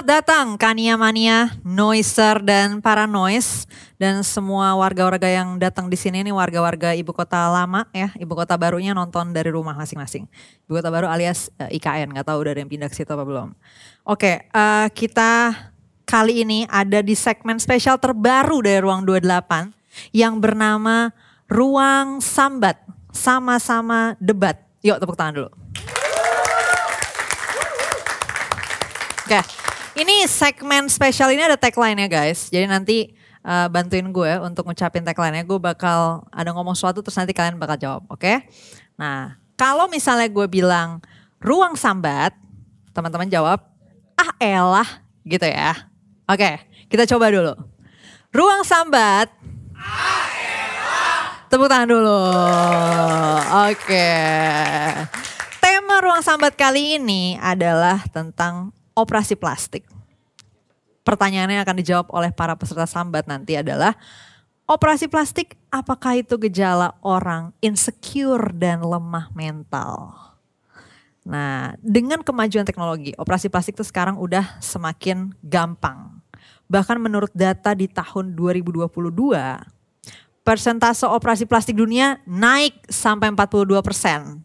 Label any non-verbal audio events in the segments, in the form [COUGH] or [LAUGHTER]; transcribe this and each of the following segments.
Selamat datang Kania Mania, Noiser dan para noise dan semua warga-warga yang datang di sini ini warga-warga ibu kota lama ya, ibu kota barunya nonton dari rumah masing-masing. Ibu kota baru alias uh, eh, IKN, nggak tahu udah ada yang pindah ke situ apa belum. Oke, okay, uh, eh, kita kali ini ada di segmen spesial terbaru dari Ruang 28 yang bernama Ruang Sambat, sama-sama debat. Yuk tepuk tangan dulu. Oke. Okay. Ini segmen spesial ini ada tagline-nya guys. Jadi nanti uh, bantuin gue untuk ngucapin tagline-nya. Gue bakal ada ngomong sesuatu terus nanti kalian bakal jawab, oke? Okay? Nah, kalau misalnya gue bilang ruang sambat, teman-teman jawab, ah elah gitu ya. Oke, okay, kita coba dulu. Ruang sambat. Ah Tepuk tangan dulu. Oke. Okay. Tema ruang sambat kali ini adalah tentang operasi plastik? Pertanyaannya akan dijawab oleh para peserta sambat nanti adalah operasi plastik apakah itu gejala orang insecure dan lemah mental? Nah, dengan kemajuan teknologi, operasi plastik itu sekarang udah semakin gampang. Bahkan menurut data di tahun 2022, persentase operasi plastik dunia naik sampai 42 persen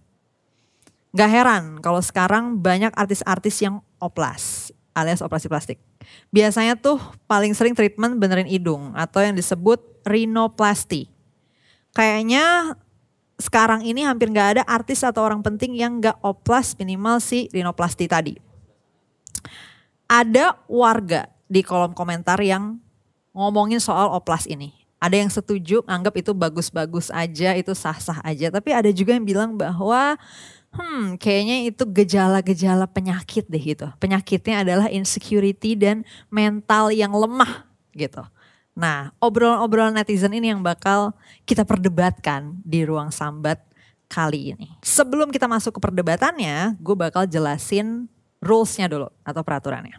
Gak heran kalau sekarang banyak artis-artis yang oplas alias operasi plastik. Biasanya tuh paling sering treatment benerin hidung atau yang disebut rhinoplasty Kayaknya sekarang ini hampir gak ada artis atau orang penting yang gak oplas minimal si rinoplasti tadi. Ada warga di kolom komentar yang ngomongin soal oplas ini. Ada yang setuju, anggap itu bagus-bagus aja, itu sah-sah aja. Tapi ada juga yang bilang bahwa hmm kayaknya itu gejala-gejala penyakit deh gitu. Penyakitnya adalah insecurity dan mental yang lemah gitu. Nah, obrolan-obrolan netizen ini yang bakal kita perdebatkan di ruang sambat kali ini. Sebelum kita masuk ke perdebatannya, gue bakal jelasin rulesnya dulu atau peraturannya.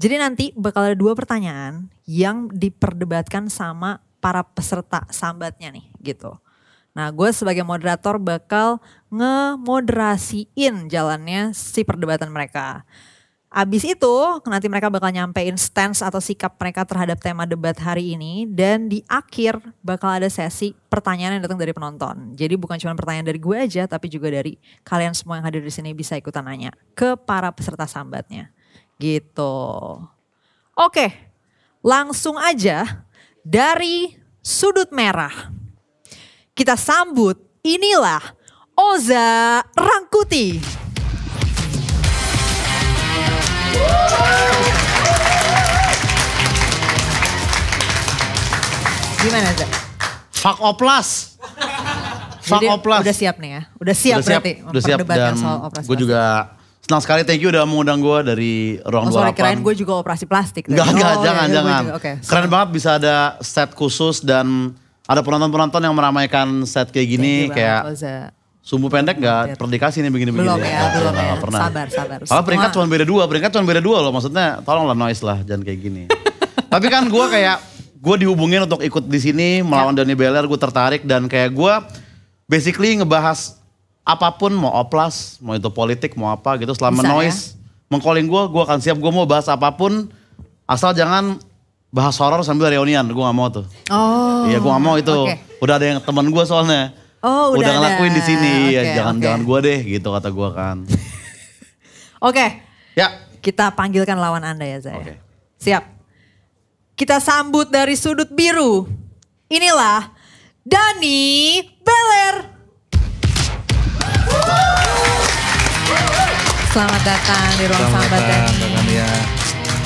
Jadi nanti bakal ada dua pertanyaan yang diperdebatkan sama para peserta sambatnya nih gitu. Nah, gue sebagai moderator bakal ngemoderasiin jalannya si perdebatan mereka. Abis itu, nanti mereka bakal nyampein stance atau sikap mereka terhadap tema debat hari ini. Dan di akhir bakal ada sesi pertanyaan yang datang dari penonton. Jadi bukan cuma pertanyaan dari gue aja, tapi juga dari kalian semua yang hadir di sini bisa ikutan nanya ke para peserta sambatnya. Gitu. Oke, langsung aja dari sudut merah. Kita sambut, inilah Oza Rangkuti. Gimana, Zah? Fuck oplas. Fuck Jadi, oplas. Udah siap nih ya? Udah siap udah siap, berarti udah siap dan soal operasi gue juga senang sekali thank you udah mengundang gue dari ruang oh, sorry, kirain gue juga operasi plastik. Enggak, enggak, oh, jangan, ya, jangan. Juga, okay. Keren banget bisa ada set khusus dan ada penonton-penonton yang meramaikan set kayak gini kayak sumbu pendek nggak perdikasi nih begini-begini. Belum ya, belum ya. Pernah. Sabar, sabar. Kalau peringkat cuma beda dua, peringkat cuma beda dua loh. Maksudnya tolonglah noise lah, jangan kayak gini. [LAUGHS] Tapi kan gue kayak, gue dihubungin untuk ikut di sini melawan ya. Dani Beller, gue tertarik dan kayak gue basically ngebahas apapun mau oplas, mau itu politik, mau apa gitu selama Bisa, ya. noise ya? mengcalling gue, gue akan siap gue mau bahas apapun asal jangan bahas horor sambil reunian, gue gak mau tuh. Oh. Iya gue gak mau itu. Okay. Udah ada yang temen gue soalnya. Oh udah, udah ngelakuin di sini, okay, ya jangan okay. jangan gue deh gitu kata gue kan. [LAUGHS] Oke. okay. Ya. Kita panggilkan lawan anda ya Oke. Okay. Siap. Kita sambut dari sudut biru. Inilah Dani Beler. Selamat datang di ruang sahabat sambat Dani. Selamat datang.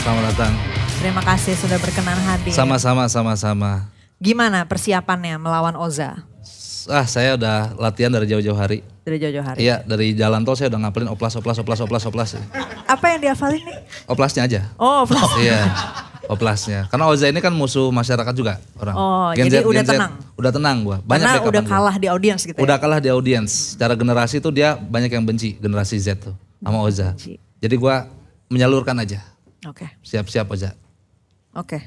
Selamat datang. Terima kasih sudah berkenan hadir. Sama-sama, sama-sama. Gimana persiapannya melawan Oza? Ah, saya udah latihan dari jauh-jauh hari. Dari jauh-jauh hari? Iya, dari jalan tol saya udah ngapelin oplas, oplas, oplas, oplas, oplas. Apa yang dihafalin nih? Oplasnya aja. Oh, oplas. [LAUGHS] Iya. Oplasnya. Karena Oza ini kan musuh masyarakat juga orang. Oh, Gen jadi Z, udah Gen tenang. Z, udah tenang gua. Banyak Karena udah kalah gua. di audiens gitu ya. Udah kalah di audiens. Secara generasi tuh dia banyak yang benci generasi Z tuh sama Oza. Jadi gua menyalurkan aja. Oke. Okay. Siap-siap Oza. Oke. Okay.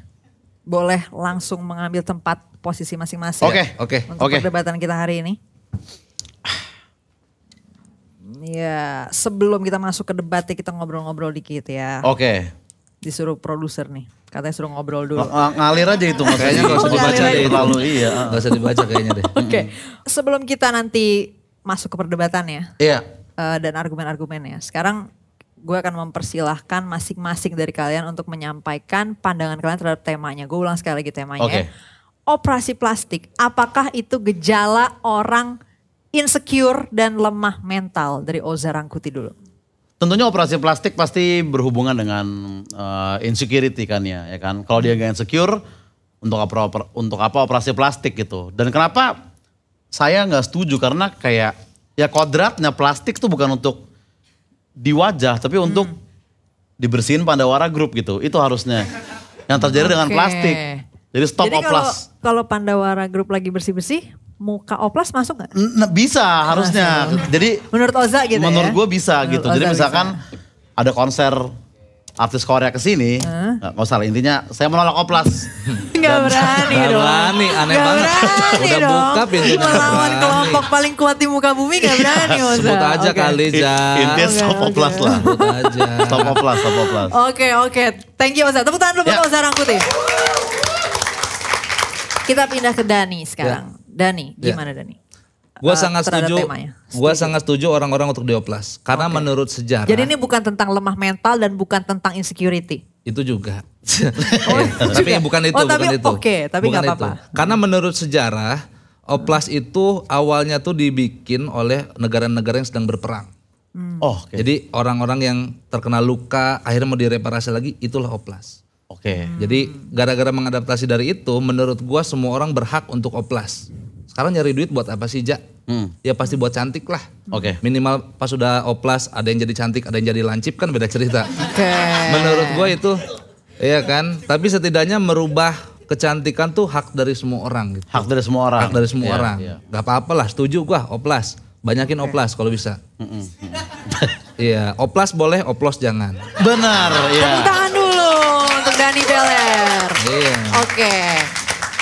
Boleh langsung mengambil tempat posisi masing-masing. Oke, okay, ya? oke, okay, oke. Okay. perdebatan kita hari ini. Ya, sebelum kita masuk ke debat ya kita ngobrol-ngobrol dikit ya. Oke. Okay. Disuruh produser nih. Katanya suruh ngobrol dulu. Ng ngalir aja itu kayaknya gak usah dibaca Terlalu iya, gak usah dibaca kayaknya deh. Oke. Okay. Hmm. Sebelum kita nanti masuk ke perdebatan ya. Iya. Yeah. Uh, dan argumen-argumennya. Sekarang gue akan mempersilahkan masing-masing dari kalian untuk menyampaikan pandangan kalian terhadap temanya. Gue ulang sekali lagi temanya. Okay. Ya. Operasi plastik, apakah itu gejala orang insecure dan lemah mental dari Oza Rangkuti dulu? Tentunya operasi plastik pasti berhubungan dengan uh, insecurity kan ya, ya kan. Kalau dia gak insecure, untuk apa untuk apa operasi plastik gitu? Dan kenapa saya nggak setuju karena kayak ya kodratnya plastik tuh bukan untuk di wajah, tapi untuk hmm. dibersihin Pandawara Group gitu. Itu harusnya. Yang terjadi okay. dengan plastik. Jadi stop Jadi oplas. Kalau, kalau Pandawara Group lagi bersih-bersih, muka oplas masuk nggak? Nah, bisa harusnya. Jadi menurut Oza gitu. Menurut ya? gue bisa menurut gitu. Oza Jadi misalkan bisa. ada konser artis Korea ke sini, huh? nggak usah lah intinya saya menolak oplas. [LAUGHS] Nggak berani gak berani, aneh gak banget. Berani Udah dong. buka pintu. Melawan kelompok paling kuat di muka bumi nggak [LAUGHS] berani. Oza. Sebut aja okay. kali, Ja. Intinya okay, stop okay. lah. Sebut aja. Stop oplas, stop oplas. Oke, okay, oke. Okay. Thank you Oza. Tepuk tangan dulu buat Oza ya. Rangkuti. Ya. Kita pindah ke Dani sekarang. Yeah. Dani, ya. gimana yeah. Dani? Gua uh, sangat setuju. Temanya. Gua sangat setuju orang-orang untuk dioplas karena okay. menurut sejarah. Jadi ini bukan tentang lemah mental dan bukan tentang insecurity. Itu juga. [LAUGHS] oh, tapi juga. bukan itu, oh, tapi bukan okay. itu. Oke, tapi nggak apa-apa. Karena menurut sejarah oplas hmm. itu awalnya tuh dibikin oleh negara-negara yang sedang berperang. Hmm. Oh, okay. jadi orang-orang yang terkena luka akhirnya mau direparasi lagi itulah oplas. Oke. Okay. Hmm. Jadi gara-gara mengadaptasi dari itu, menurut gua semua orang berhak untuk oplas. Sekarang nyari duit buat apa sih, Jak? Hmm. Ya pasti buat cantik lah. Oke. Okay. Minimal pas sudah oplas ada yang jadi cantik, ada yang jadi lancip kan beda cerita. Okay. Menurut gue itu iya kan? Tapi setidaknya merubah kecantikan tuh hak dari semua orang gitu. Hak dari semua orang. Hak dari semua yeah, orang. Yeah. Gak apa-apa lah, setuju gue? oplas. Banyakin okay. oplas kalau bisa. Mm -mm. [LAUGHS] iya, oplas boleh, oplos jangan. Benar, iya. Tepuk tangan dulu untuk Dani Beler. Iya. Yeah. Oke. Okay.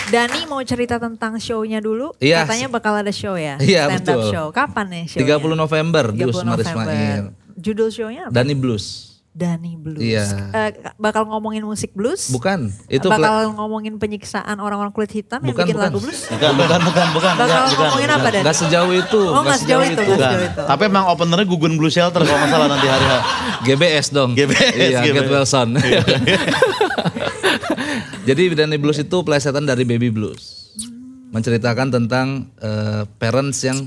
Dani mau cerita tentang show-nya dulu. Iya. Katanya bakal ada show ya. Iya Stand betul. up show. Kapan nih show-nya? 30 November di Usmar Ismail. Judul show-nya apa? Dani Blues. Dani Blues. Iya. Uh, bakal ngomongin musik blues? Bukan. Itu bakal ngomongin penyiksaan orang-orang kulit hitam bukan, yang bikin bukan. lagu blues? Bukan, bukan, bukan, bukan. Bakal bukan, ngomongin bukan, apa Dani? Gak sejauh itu. Oh, gak sejauh, sejauh itu. itu. Gak. Tapi emang openernya Gugun Blue Shelter kalau masalah nanti hari, hari GBS dong. GBS, iya, GBS. Get Wilson. Iya. [LAUGHS] Jadi Danny Blues itu plesetan dari Baby Blues. Menceritakan tentang uh, parents yang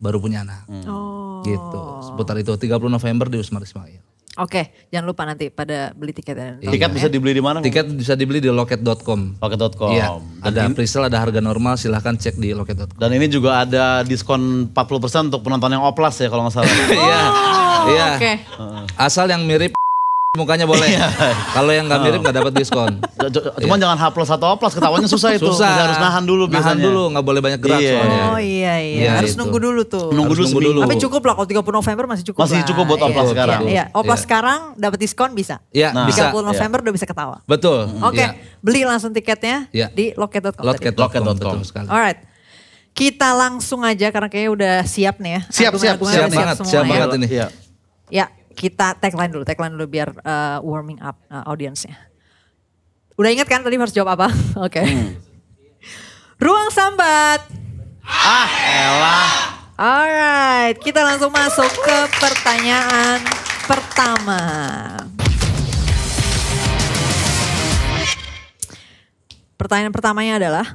baru punya anak. Hmm. Gitu. Oh. Gitu. Seputar itu 30 November di Usmar Ismail. Oke, jangan lupa nanti pada beli tiket. iya. Tiket bisa ya. dibeli di mana? Tiket bisa dibeli di loket.com. Loket.com. Iya, ada pre presale, ada harga normal, silahkan cek di loket.com. Dan ini juga ada diskon 40% untuk penonton yang oplas ya kalau nggak salah. [LAUGHS] Iya. oh, iya. Okay. Asal yang mirip mukanya boleh. Iya. Kalau yang nggak mirip oh. nggak dapat diskon. Cuman iya. jangan haplos atau oplos ketawanya susah itu. Susah. Jadi harus nahan dulu biasanya. Nahan dulu nggak boleh banyak gerak iya. soalnya. Oh iya iya. Ya, harus itu. nunggu dulu tuh. Nunggu dulu Nunggu Dulu. Tapi cukup lah kalau 30 November masih cukup. Masih lah. cukup buat oplos iya. sekarang. Iya, O sekarang dapat diskon bisa. Iya, nah, 30 November udah bisa ketawa. Betul. Oke, okay. beli langsung tiketnya di loket.com. Loket.com betul sekali. Alright kita langsung aja karena kayaknya udah siap nih ya. Siap, siap, siap, siap, siap banget, siap, siap ya. banget ini. Ya, kita tagline dulu, tagline dulu biar uh, warming up uh, eh, audiensnya. Udah inget kan tadi harus jawab apa? [LAUGHS] Oke. Okay. Hmm. Ruang sambat. Ah, elah. Alright, kita langsung masuk ke pertanyaan pertama. Pertanyaan pertamanya adalah,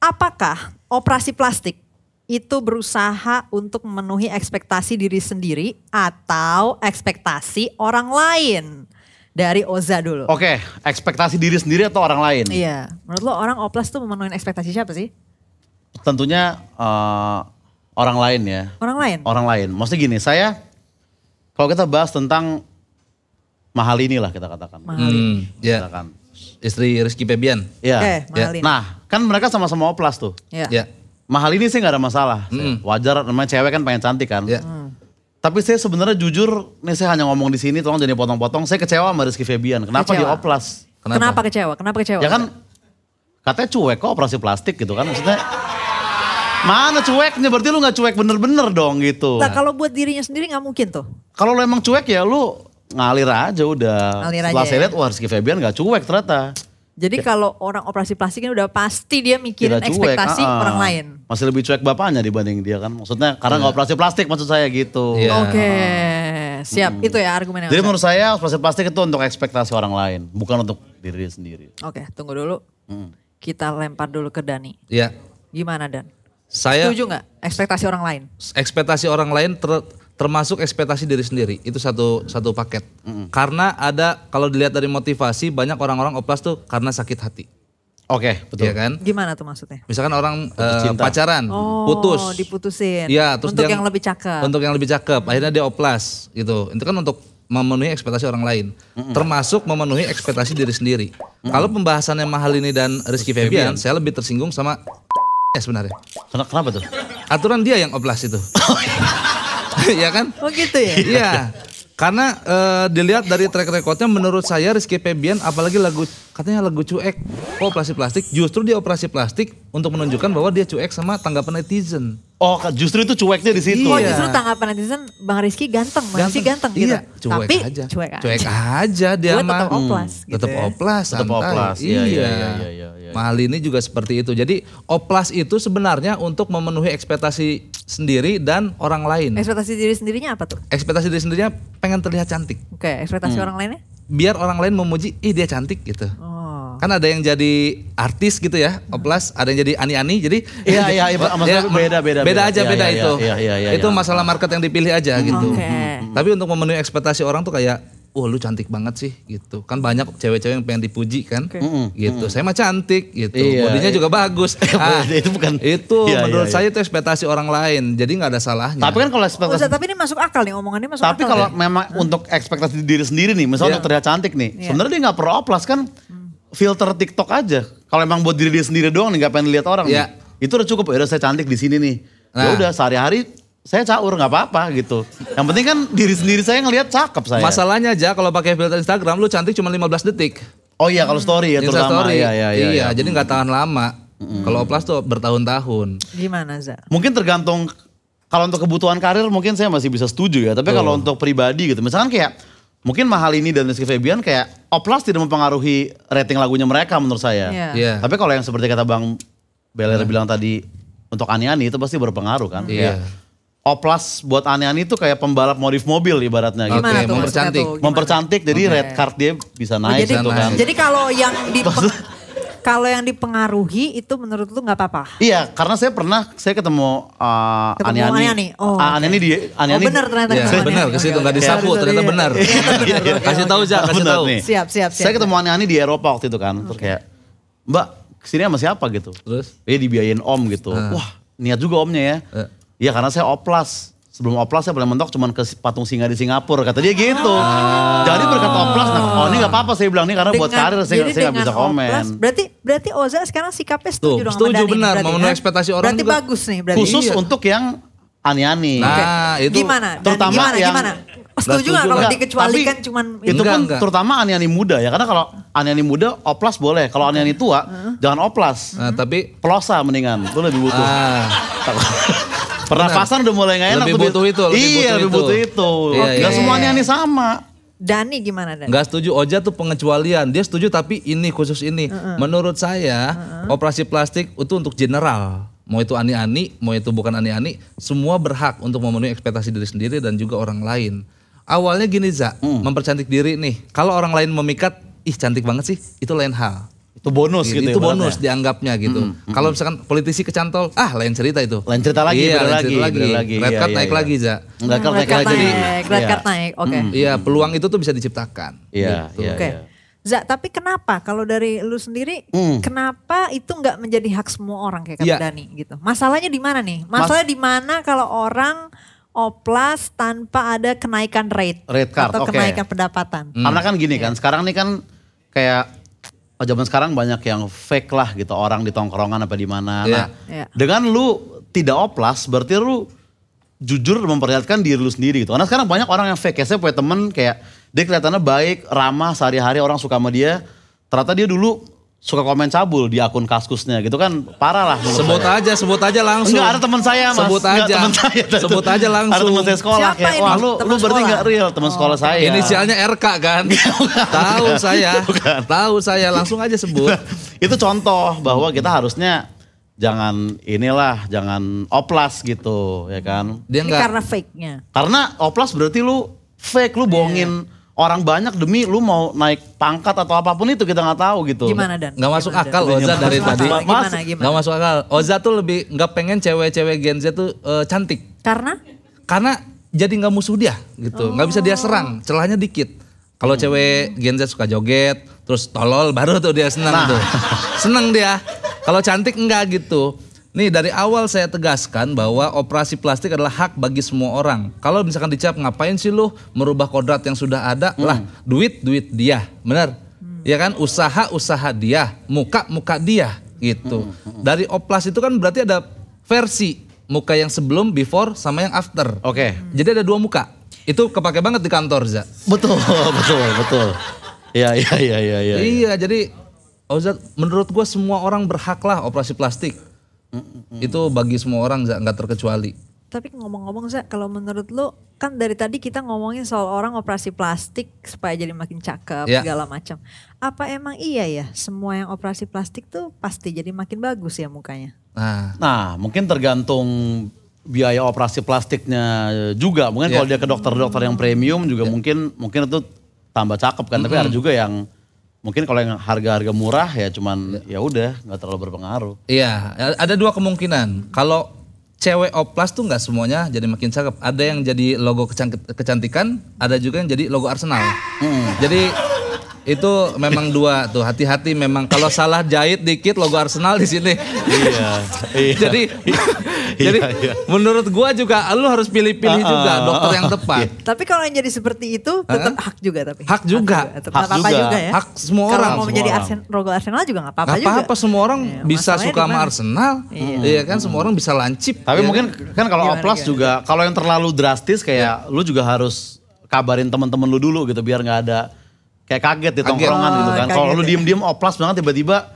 apakah operasi plastik itu berusaha untuk memenuhi ekspektasi diri sendiri atau ekspektasi orang lain? Dari Oza dulu. Oke, okay, ekspektasi diri sendiri atau orang lain? Iya, menurut lo orang oplas tuh memenuhi ekspektasi siapa sih? Tentunya uh, orang lain ya. Orang lain? Orang lain. Maksudnya gini, saya kalau kita bahas tentang mahal ini lah kita katakan. Mahal. Hmm, yeah. Katakan istri Rizky Pebian. Iya. Okay, yeah. Ya. Nah, kan mereka sama-sama oplas tuh. Iya. Yeah. Yeah mahal ini sih nggak ada masalah. Mm. Wajar namanya cewek kan pengen cantik kan. Yeah. Mm. Tapi saya sebenarnya jujur, nih saya hanya ngomong di sini, tolong jadi potong-potong. Saya kecewa sama Rizky Febian. Kenapa kecewa. dioplas? Kenapa? Kenapa kecewa? Kenapa kecewa? Ya kan katanya cuek kok operasi plastik gitu kan maksudnya. Mana cueknya? Berarti lu nggak cuek bener-bener dong gitu. Nah kalau buat dirinya sendiri nggak mungkin tuh. Kalau lu emang cuek ya lu ngalir aja udah. Ngalir Setelah aja saya ya? lihat, Rizky Febian nggak cuek ternyata. Jadi kalau orang operasi plastik ini udah pasti dia mikirin cuek, ekspektasi uh -uh. orang lain masih lebih cuek bapaknya dibanding dia kan. Maksudnya karena nggak yeah. operasi plastik maksud saya gitu. Yeah. Oke, okay. Hmm. siap. Hmm. Itu ya argumennya. Jadi menurut saya operasi plastik itu untuk ekspektasi orang lain, bukan untuk diri sendiri. Oke, okay, tunggu dulu. Hmm. Kita lempar dulu ke Dani. Iya. Yeah. Gimana Dan? Saya setuju nggak ekspektasi orang lain? Ekspektasi orang lain ter, termasuk ekspektasi diri sendiri itu satu satu paket. -hmm. Karena ada kalau dilihat dari motivasi banyak orang-orang oplas tuh karena sakit hati. Oke, okay, betul. ya kan? Gimana tuh maksudnya? Misalkan orang uh, pacaran, oh, putus. diputusin. Iya, terus untuk dia, yang lebih cakep. Untuk yang lebih cakep, akhirnya dia oplas gitu. Itu kan untuk memenuhi ekspektasi orang lain. Mm -mm. Termasuk memenuhi ekspektasi diri sendiri. Mm -mm. Kalau pembahasannya mahal ini dan Rizky Febian, saya lebih tersinggung sama [LAUGHS] eh, sebenarnya. Kenapa tuh? Aturan dia yang oplas itu. [LAUGHS] Oh, iya. [LAUGHS] iya kan? Oh gitu ya? Iya. Karena uh, dilihat dari track recordnya menurut saya Rizky Febian apalagi lagu katanya lagu cuek oh operasi plastik justru dia operasi plastik untuk menunjukkan bahwa dia cuek sama tanggapan netizen oh justru itu cueknya di situ iya. oh justru tanggapan netizen bang Rizky ganteng bang Rizky ganteng, gitu. iya. gitu cuek tapi aja. cuek aja cuek aja dia mah tetap oplas hmm. gitu tetap ya. oplas tetap oplas iya, iya, iya, iya, iya, iya. iya. Mahal ini juga seperti itu jadi oplas itu sebenarnya untuk memenuhi ekspektasi sendiri dan orang lain ekspektasi diri sendirinya apa tuh ekspektasi diri sendirinya pengen terlihat cantik oke ekspektasi hmm. orang lainnya biar orang lain memuji ih dia cantik gitu oh. kan ada yang jadi artis gitu ya oplas ada yang jadi ani-ani jadi iya iya ya, [LAUGHS] ya, beda beda beda aja ya, beda ya, itu ya, ya, ya, ya, itu masalah market yang dipilih aja gitu okay. tapi untuk memenuhi ekspektasi orang tuh kayak wah lu cantik banget sih gitu kan banyak cewek-cewek yang pengen dipuji kan okay. mm -hmm. gitu saya mah cantik gitu iya, bodinya iya. juga bagus [LAUGHS] iya, ah, itu bukan itu iya, menurut iya, iya, saya itu ekspektasi orang lain jadi nggak ada salahnya tapi kan kalau ekspektasi tapi ini masuk akal nih omongannya masuk tapi akal tapi kalau ya? memang hmm. untuk ekspektasi diri sendiri nih misalnya yeah. untuk terlihat cantik nih yeah. sebenarnya dia nggak perlu oplas kan hmm. filter TikTok aja kalau emang buat diri dia sendiri doang nih nggak pengen lihat orang yeah. nih itu udah cukup ya udah saya cantik di sini nih ya nah. ya udah sehari-hari saya caur nggak apa-apa gitu. Yang penting kan diri sendiri saya ngelihat cakep saya. Masalahnya aja kalau pakai filter Instagram lu cantik cuma 15 detik. Oh iya kalau story ya Insta terutama. Story. Ya, ya, iya, jadi nggak tahan lama. Mm. Kalau oplas tuh bertahun-tahun. Gimana Za? Mungkin tergantung kalau untuk kebutuhan karir mungkin saya masih bisa setuju ya. Tapi kalau untuk pribadi gitu, misalkan kayak mungkin mahal ini dan Rizky Febian kayak oplas tidak mempengaruhi rating lagunya mereka menurut saya. Yeah. Yeah. Tapi kalau yang seperti kata Bang Beler yeah. bilang tadi untuk Ani-Ani itu pasti berpengaruh kan. Iya. Yeah. Yeah. Oplas buat aneh-aneh itu kayak pembalap modif mobil ibaratnya gitu. Okay, mempercantik. Tuh, mempercantik jadi okay. red card dia bisa oh, naik oh, jadi, gitu kan. Jadi kalau yang di kalau yang dipengaruhi itu menurut lu nggak apa-apa? Iya, karena saya pernah saya ketemu uh, ketemu Ani ani Oh, ah, Ani ani di Oh, benar ternyata. Yeah. Iya. Saya benar ke situ enggak okay. disapu, ternyata iya, benar. Iya, iya, iya kasih tahu aja, kasih tahu. Siap, siap, siap. Saya ketemu Ani ani di Eropa waktu itu kan. Terus kayak, "Mbak, kesini sama siapa gitu?" Terus? Dia eh, dibiayain om gitu. Wah, niat juga omnya ya. Iya karena saya oplas. Sebelum oplas saya boleh mentok cuma ke patung singa di Singapura. Kata dia gitu. Ah. Jadi berkat oplas, nah, oh ini gak apa-apa saya bilang ini karena dengan, buat karir saya, saya gak bisa komen. Oplas, berarti berarti Oza sekarang sikapnya setuju Tuh, dong setuju benar, memenuhi ya? ekspektasi orang Berarti juga. bagus nih. Berarti. Khusus iya. untuk yang ani-ani. Nah itu. Gimana? terutama gimana, yang. Gimana? Oh, setuju gak kalau dikecualikan cuma Itu enggak, pun enggak. terutama ani-ani muda ya. Karena kalau ani-ani muda oplas boleh. Kalau ani-ani tua uh jangan oplas. Nah, tapi. Pelosa mendingan. Itu lebih butuh. Ah. Pernafasan udah mulai gak enak. Lebih butuh itu. Lebih iya lebih butuh itu. Iya, okay. Gak iya, semuanya iya. nih sama. Dani gimana Dani? Gak setuju, Oja tuh pengecualian. Dia setuju tapi ini khusus ini. Uh -uh. Menurut saya uh -uh. operasi plastik itu untuk general mau itu ani-ani, mau itu bukan ani-ani, semua berhak untuk memenuhi ekspektasi diri sendiri dan juga orang lain. Awalnya gini Za, hmm. mempercantik diri nih. Kalau orang lain memikat, ih cantik banget sih, itu lain hal itu bonus gitu, gitu itu ya, bonus ya? dianggapnya gitu mm -hmm. kalau hmm. misalkan politisi kecantol ah lain cerita itu lain cerita lagi iya, lain cerita lagi, lagi. red iya, card iya, naik iya. lagi za red nah, card naik lagi naik, red iya. card naik oke okay. Hmm, iya hmm, peluang itu tuh bisa diciptakan iya gitu. iya, okay. Iya. Za, tapi kenapa kalau dari lu sendiri, hmm. kenapa itu nggak menjadi hak semua orang kayak kata yeah. Dani gitu? Masalahnya di mana nih? Masalahnya Mas... di mana kalau orang oplas tanpa ada kenaikan rate, rate card, atau okay. kenaikan pendapatan? Hmm. Karena kan gini yeah. kan, sekarang nih kan kayak kalau zaman sekarang banyak yang fake lah gitu orang di tongkrongan apa di mana. Yeah. Nah, yeah. dengan lu tidak oplas berarti lu jujur memperlihatkan diri lu sendiri gitu. Karena sekarang banyak orang yang fake. Ya, saya punya temen kayak dia kelihatannya baik, ramah sehari-hari orang suka sama dia. Ternyata dia dulu suka komen cabul di akun kaskusnya gitu kan parah lah. Sebut saya. aja, sebut aja langsung. Enggak ada teman saya mas. Sebut aja. Teman saya. [LAUGHS] Sebut aja langsung. Ada teman saya sekolah Siapa kayak, ini? wah lu, temen lu berarti nggak real teman oh. sekolah saya. Inisialnya RK kan. Tahu [LAUGHS] saya. Tahu saya langsung aja sebut. [LAUGHS] Itu contoh bahwa kita harusnya jangan inilah jangan oplas gitu ya kan. Dia enggak, karena fake-nya. Karena oplas berarti lu fake lu iya. bohongin. Yeah orang banyak demi lu mau naik pangkat atau apapun itu kita nggak tahu gitu. Gimana dan? Nggak masuk gimana, akal Oza dari masuk tadi. Akal. Gimana, gimana? Gak masuk akal. Oza tuh lebih nggak pengen cewek-cewek Gen Z tuh uh, cantik. Karena? Karena jadi nggak musuh dia gitu. Nggak oh. bisa dia serang. Oh. Celahnya dikit. Kalau hmm. cewek Gen Z suka joget, terus tolol baru tuh dia senang nah. tuh. [LAUGHS] Senang dia. Kalau cantik enggak gitu. Nih dari awal saya tegaskan bahwa operasi plastik adalah hak bagi semua orang. Kalau misalkan dicap ngapain sih lu merubah kodrat yang sudah ada? Hmm. Lah, duit duit dia. Benar? Hmm. Ya kan? Usaha usaha dia, muka muka dia gitu. Hmm. Hmm. hmm. Dari oplas itu kan berarti ada versi muka yang sebelum before sama yang after. Oke. Okay. Hmm. Jadi ada dua muka. Itu kepake banget di kantor, Za. Betul, [LAUGHS] betul, betul. Iya, iya, iya, iya, iya. Iya, jadi Ozat, menurut gue semua orang berhaklah operasi plastik mm Itu bagi semua orang Zak, nggak terkecuali. Tapi ngomong-ngomong Zak, kalau menurut lo kan dari tadi kita ngomongin soal orang operasi plastik supaya jadi makin cakep yeah. segala macam. Apa emang iya ya semua yang operasi plastik tuh pasti jadi makin bagus ya mukanya? Nah, nah mungkin tergantung biaya operasi plastiknya juga mungkin yeah. kalau ya. dia ke dokter-dokter yang premium juga yeah. mungkin mungkin itu tambah cakep kan mm -hmm. tapi ada juga yang mungkin kalau yang harga-harga murah ya cuman iya. ya udah nggak terlalu berpengaruh. Iya, ya, ada dua kemungkinan. Kalau cewek oplas tuh nggak semuanya jadi makin cakep. Ada yang jadi logo kecantikan, ada juga yang jadi logo Arsenal. Hmm. Jadi itu memang [LAUGHS] dua tuh hati-hati memang kalau salah jahit dikit logo Arsenal di sini. Iya. iya. [LAUGHS] jadi [LAUGHS] Jadi iya, iya. menurut gua juga lu harus pilih-pilih uh, uh, juga ah, dokter yang tepat. Iya. Tapi kalau yang jadi seperti itu tetap hak juga tapi. Hak juga. Hak juga. Hak apa juga. juga ya. Hak semua orang. Kalau mau menjadi Arsen, rogo Arsenal juga nggak apa-apa juga. apa-apa semua orang ya, bisa suka sama Arsenal. Iya. iya kan semua orang bisa lancip. Tapi ya, mungkin kan, kan kalau oplas juga kalau yang terlalu drastis kayak ya. lu juga harus kabarin teman-teman lu dulu gitu biar nggak ada kayak kaget di tongkrongan gitu kan. Oh, kalau lu ya. diem-diem oplas banget tiba-tiba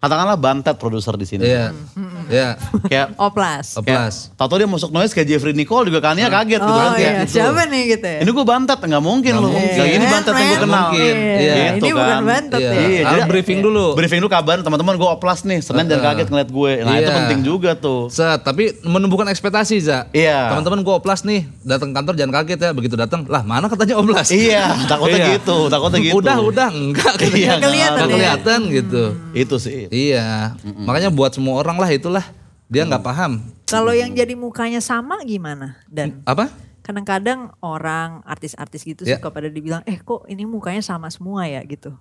katakanlah bantet produser di sini. Iya. Yeah. Yeah. Kayak Oplas. Oplas. Tahu dia masuk noise kayak Jeffrey Nicole juga kan ya kaget gitu oh, gitu kan kayak. Iya. Gitu. Siapa nih gitu ya? Ini gue bantet nggak mungkin lu. Mungkin. Kayak ini bantet yang gue kenal. Mungkin. Yeah. Iya. Gitu ini kan. bukan bantet yeah. ya. Iya. Jadi briefing dulu. Briefing dulu kabar teman-teman gue Oplas nih, Senin dan kaget ngeliat gue. Nah, yeah. itu iya. penting juga tuh. Set, tapi menumbuhkan ekspektasi, Za. Iya. Teman-teman gue Oplas nih, datang kantor jangan kaget ya. Begitu datang, lah mana katanya Oplas. Iya, takutnya iya. gitu, takutnya gitu. Udah, udah enggak iya, kelihatan. Ya? kelihatan gitu. Itu sih. Gitu. Iya. Mm -mm. Makanya buat semua orang lah itulah dia nggak mm. paham. Kalau yang jadi mukanya sama gimana? Dan mm, apa? Kadang-kadang orang artis-artis gitu yeah. suka pada dibilang, eh kok ini mukanya sama semua ya gitu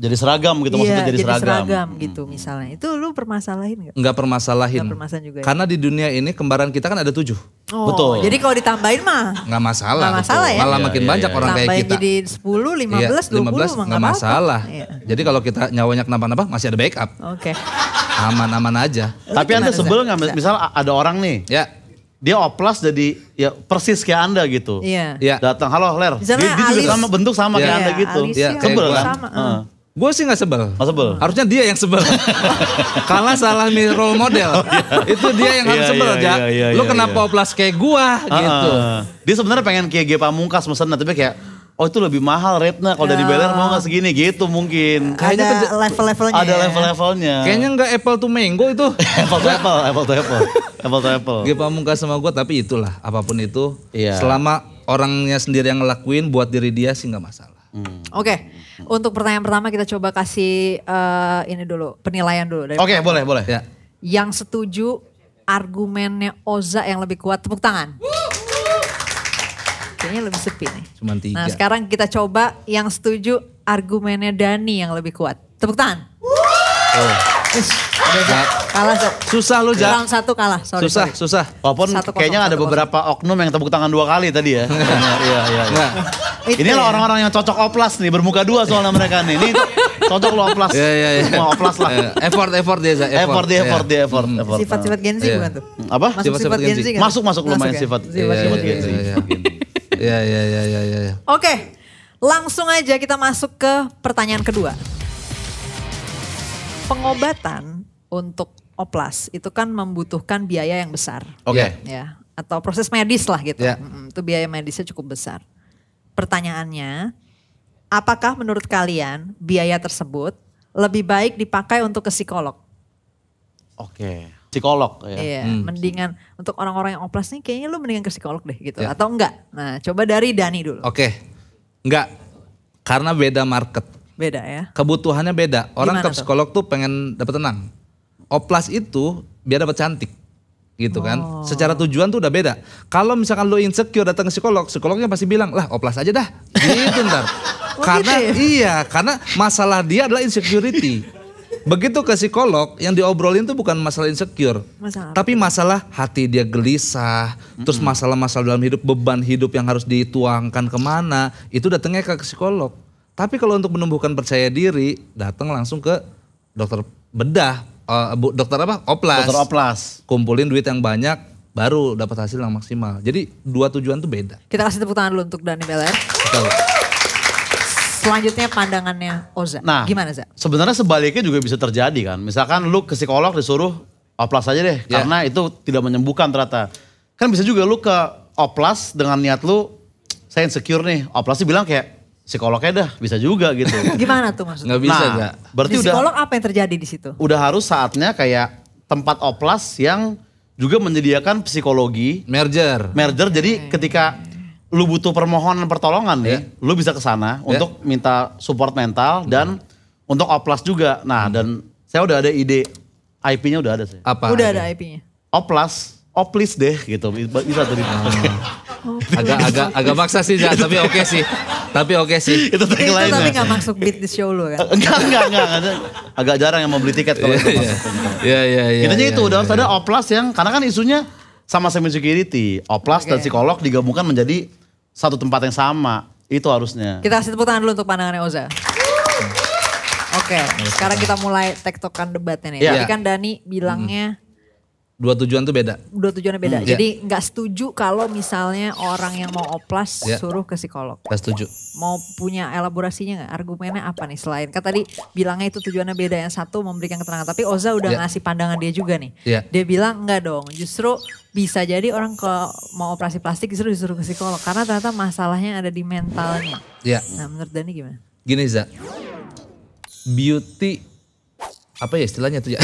jadi seragam gitu iya, maksudnya jadi, jadi seragam. seragam hmm. gitu hmm. misalnya. Itu lu permasalahin gak? Nggak permasalahin. Nggak permasalahin juga. Ya? Karena di dunia ini kembaran kita kan ada tujuh. Oh, betul. Jadi kalau ditambahin mah Nggak masalah. Nggak masalah betul. ya. Malah makin iya, iya banyak iya. orang kayak kita. jadi sepuluh, iya, lima belas, dua puluh nggak masalah. Iya. Jadi kalau kita nyawanya kenapa-napa masih ada backup. Oke. Okay. Aman-aman aja. Tapi Anda sebel nggak? misal ada orang nih. Ya dia oplas jadi ya persis kayak anda gitu. Iya. Ya. Datang halo Ler. dia, dia juga sama bentuk sama kayak iya, anda gitu. ya Sebel kan? Sama. Eh. Gue sih gak sebel. Oh, sebel. Harusnya dia yang sebel. [LAUGHS] Kalah salah role model. Oh, iya. Itu dia yang harus iya, sebel, iya, Iya, iya, Lu iya, kenapa iya. oplas kayak gua uh, gitu. dia sebenarnya pengen kayak Gepa Mungkas mesen, tapi kayak oh itu lebih mahal rate kalau dari ya. Beler mau gak segini gitu mungkin. Kayaknya ada level-levelnya. Ada ya. level-levelnya. Kayaknya gak apple to mango itu. [LAUGHS] apple to apple, apple to apple. apple to apple. Gepa Mungkas sama gua tapi itulah apapun itu. Iya. Selama orangnya sendiri yang ngelakuin buat diri dia sih gak masalah. Hmm. Oke, okay. untuk pertanyaan pertama kita coba kasih uh, ini dulu penilaian dulu. Oke, okay, boleh, boleh. Ya. Yang setuju argumennya Oza yang lebih kuat tepuk tangan. Kayaknya lebih sepi nih. Cuman tiga. Nah sekarang kita coba yang setuju argumennya Dani yang lebih kuat. Tepuk tangan. Oh kalah Sob. Susah lu jalan satu kalah, sorry. Susah, sorry. susah. Walaupun satu, kayaknya ada beberapa oknum yang tepuk tangan dua kali tadi ya. Benar, iya, iya. iya. Nah, iya, iya. nah Inilah ya. orang-orang yang cocok oplas nih, bermuka dua soalnya mereka nih. Ini cocok lo oplas. Iya, iya, iya. Semua oplas lah. Iya. effort, effort dia, effort. Effort, dia, effort, dia, hmm. effort. Sifat-sifat Gen Z bukan tuh? Apa? Sifat-sifat Gen Z. Masuk, masuk lumayan sifat. Sifat Gen Z. Kan? Iya, iya, iya, iya. Oke, langsung aja kita masuk ke pertanyaan kedua pengobatan untuk oplas itu kan membutuhkan biaya yang besar. Oke. Okay. Iya. Ya, atau proses medis lah gitu. Yeah. Mm, itu biaya medisnya cukup besar. Pertanyaannya, apakah menurut kalian biaya tersebut lebih baik dipakai untuk ke psikolog? Oke. Okay. Psikolog ya. Iya, hmm. mendingan untuk orang-orang yang oplas nih kayaknya lu mendingan ke psikolog deh gitu yeah. atau enggak? Nah, coba dari Dani dulu. Oke. Okay. Enggak. Karena beda market. Beda ya. Kebutuhannya beda. Orang ke psikolog tuh? tuh pengen dapat tenang. Oplas itu biar dapat cantik gitu kan? oh. kan. Secara tujuan tuh udah beda. Kalau misalkan lu insecure datang ke psikolog, psikolognya pasti bilang, "Lah, oplas aja dah." [LAUGHS] Gitu ntar. Oh, karena gitu ya? iya, karena masalah dia adalah insecurity. Begitu ke psikolog, yang diobrolin tuh bukan masalah insecure, masalah tapi masalah hati dia gelisah, mm-hmm. terus masalah-masalah dalam hidup, beban hidup yang harus dituangkan kemana, itu datangnya ke psikolog. Tapi kalau untuk menumbuhkan percaya diri, datang langsung ke dokter bedah, uh, dokter apa? Oplas. Dokter Oplas. Kumpulin duit yang banyak, baru dapat hasil yang maksimal. Jadi dua tujuan tuh beda. Kita kasih tepuk tangan dulu untuk Dani Beler. Selanjutnya pandangannya Oza. Nah, gimana Za? Sebenarnya sebaliknya juga bisa terjadi kan. Misalkan lu ke psikolog disuruh oplas aja deh, yeah. karena itu tidak menyembuhkan ternyata. Kan bisa juga lu ke oplas dengan niat lu saya insecure nih. Oplasnya bilang kayak psikolognya dah bisa juga gitu. [LAUGHS] Gimana tuh maksudnya? Gak bisa nah, gak? Berarti di psikolog udah, apa yang terjadi di situ? Udah harus saatnya kayak tempat oplas yang juga menyediakan psikologi merger. Merger okay. jadi ketika lu butuh permohonan pertolongan yeah. nih, iya. lu bisa ke sana yeah. untuk minta support mental iya. dan untuk oplas juga. Nah, hmm. dan saya udah ada ide IP-nya udah ada sih. Apa? Udah ada IP-nya. Oplas, oplis deh gitu. Bisa tuh. [LAUGHS] agak agak agak maksa sih Zat, tapi oke okay sih. Tapi oke okay sih. itu tapi gak masuk beat di show lu kan. enggak, [LAUGHS] enggak, enggak, Agak jarang yang mau beli tiket kalau itu. Iya, iya, iya. Intinya iya, iya, itu udah iya, ada Oplas yang karena kan isunya sama semi security, Oplas dan psikolog digabungkan menjadi satu tempat yang sama. Itu harusnya. Kita kasih tepuk tangan dulu untuk pandangannya Oza. Oke, okay, sekarang kita mulai tektokan debatnya nih. Yeah. kan Dani bilangnya mm dua tujuan tuh beda. Dua tujuannya beda. Hmm, Jadi ya. nggak yeah. setuju kalau misalnya orang yang mau oplas yeah. suruh ke psikolog. Gak setuju. Mau punya elaborasinya nggak? Argumennya apa nih selain? Kan tadi bilangnya itu tujuannya beda. Yang satu memberikan keterangan. Tapi Oza udah yeah. ngasih pandangan dia juga nih. Yeah. Dia bilang nggak dong. Justru bisa jadi orang ke mau operasi plastik justru disuruh ke psikolog karena ternyata masalahnya ada di mentalnya. Iya. Nah menurut Dani gimana? Gini Za, beauty apa ya istilahnya tuh ya?